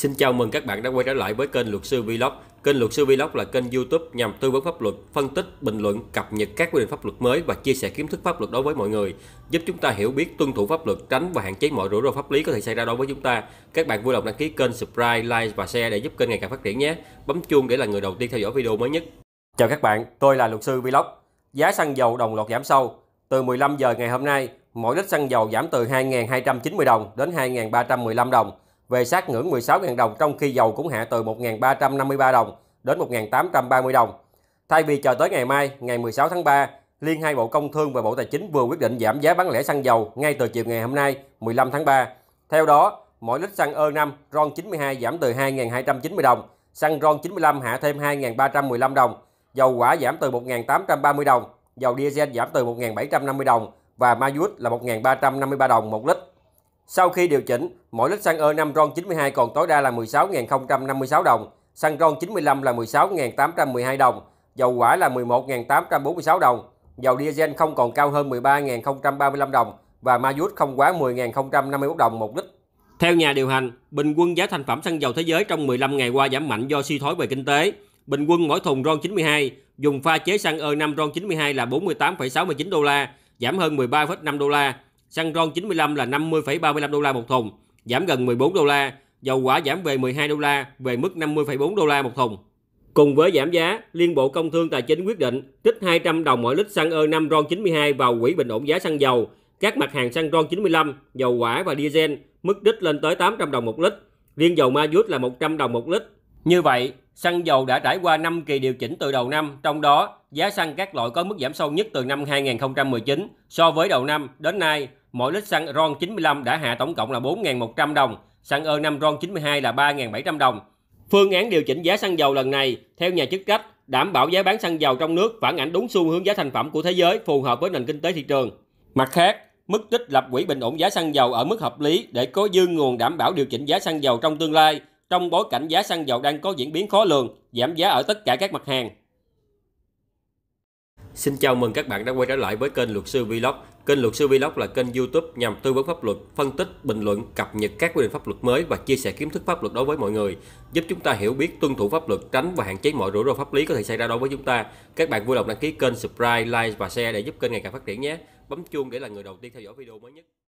Xin chào mừng các bạn đã quay trở lại với kênh Luật sư Vlog. Kênh Luật sư Vlog là kênh YouTube nhằm tư vấn pháp luật, phân tích, bình luận, cập nhật các quy định pháp luật mới và chia sẻ kiến thức pháp luật đối với mọi người, giúp chúng ta hiểu biết, tuân thủ pháp luật, tránh và hạn chế mọi rủi ro pháp lý có thể xảy ra đối với chúng ta. Các bạn vui lòng đăng ký kênh, subscribe, like và share để giúp kênh ngày càng phát triển nhé. Bấm chuông để là người đầu tiên theo dõi video mới nhất. Chào các bạn, tôi là Luật sư Vlog. Giá xăng dầu đồng loạt giảm sâu. Từ 15 giờ ngày hôm nay, mỗi lít xăng dầu giảm từ 2.290 đồng đến 2.315 đồng về sát ngưỡng 16.000 đồng trong khi dầu cũng hạ từ 1.353 đồng đến 1.830 đồng. Thay vì chờ tới ngày mai, ngày 16 tháng 3, Liên hai Bộ Công Thương và Bộ Tài chính vừa quyết định giảm giá bán lẻ xăng dầu ngay từ chiều ngày hôm nay 15 tháng 3. Theo đó, mỗi lít xăng E5 RON 92 giảm từ 2.290 đồng, xăng RON 95 hạ thêm 2.315 đồng, dầu quả giảm từ 1.830 đồng, dầu diesel giảm từ 1.750 đồng và ma là 1.353 đồng một lít. Sau khi điều chỉnh, mỗi lít xăng E5 RON 92 còn tối đa là 16.056 đồng, xăng RON 95 là 16.812 đồng, dầu hỏa là 11.846 đồng, dầu diesel không còn cao hơn 13.035 đồng và ma dút không quá 10.051 đồng một lít. Theo nhà điều hành, bình quân giá thành phẩm xăng dầu thế giới trong 15 ngày qua giảm mạnh do suy thoái về kinh tế. Bình quân mỗi thùng RON 92 dùng pha chế xăng E5 RON 92 là 48,69 đô la, giảm hơn 13,5 đô la Xăng RON 95 là 50,35 đô la một thùng, giảm gần 14 đô la, dầu quả giảm về 12 đô la về mức 50,4 đô la một thùng. Cùng với giảm giá, Liên Bộ Công Thương Tài chính quyết định trích 200 đồng mỗi lít xăng E5 RON 92 vào quỹ bình ổn giá xăng dầu, các mặt hàng xăng RON 95, dầu quả và diesel mức trích lên tới 800 đồng một lít, riêng dầu ma dút là 100 đồng một lít. Như vậy, xăng dầu đã trải qua 5 kỳ điều chỉnh từ đầu năm, trong đó giá xăng các loại có mức giảm sâu nhất từ năm 2019 so với đầu năm đến nay mỗi lít xăng RON 95 đã hạ tổng cộng là 4.100 đồng, xăng E5 RON 92 là 3.700 đồng. Phương án điều chỉnh giá xăng dầu lần này, theo nhà chức trách, đảm bảo giá bán xăng dầu trong nước phản ảnh đúng xu hướng giá thành phẩm của thế giới phù hợp với nền kinh tế thị trường. Mặt khác, mức trích lập quỹ bình ổn giá xăng dầu ở mức hợp lý để có dư nguồn đảm bảo điều chỉnh giá xăng dầu trong tương lai, trong bối cảnh giá xăng dầu đang có diễn biến khó lường, giảm giá ở tất cả các mặt hàng. Xin chào mừng các bạn đã quay trở lại với kênh Luật sư Vlog. Kênh luật sư Vlog là kênh YouTube nhằm tư vấn pháp luật, phân tích, bình luận, cập nhật các quy định pháp luật mới và chia sẻ kiến thức pháp luật đối với mọi người, giúp chúng ta hiểu biết tuân thủ pháp luật, tránh và hạn chế mọi rủi ro pháp lý có thể xảy ra đối với chúng ta. Các bạn vui lòng đăng ký kênh, subscribe, like và share để giúp kênh ngày càng phát triển nhé. Bấm chuông để là người đầu tiên theo dõi video mới nhất.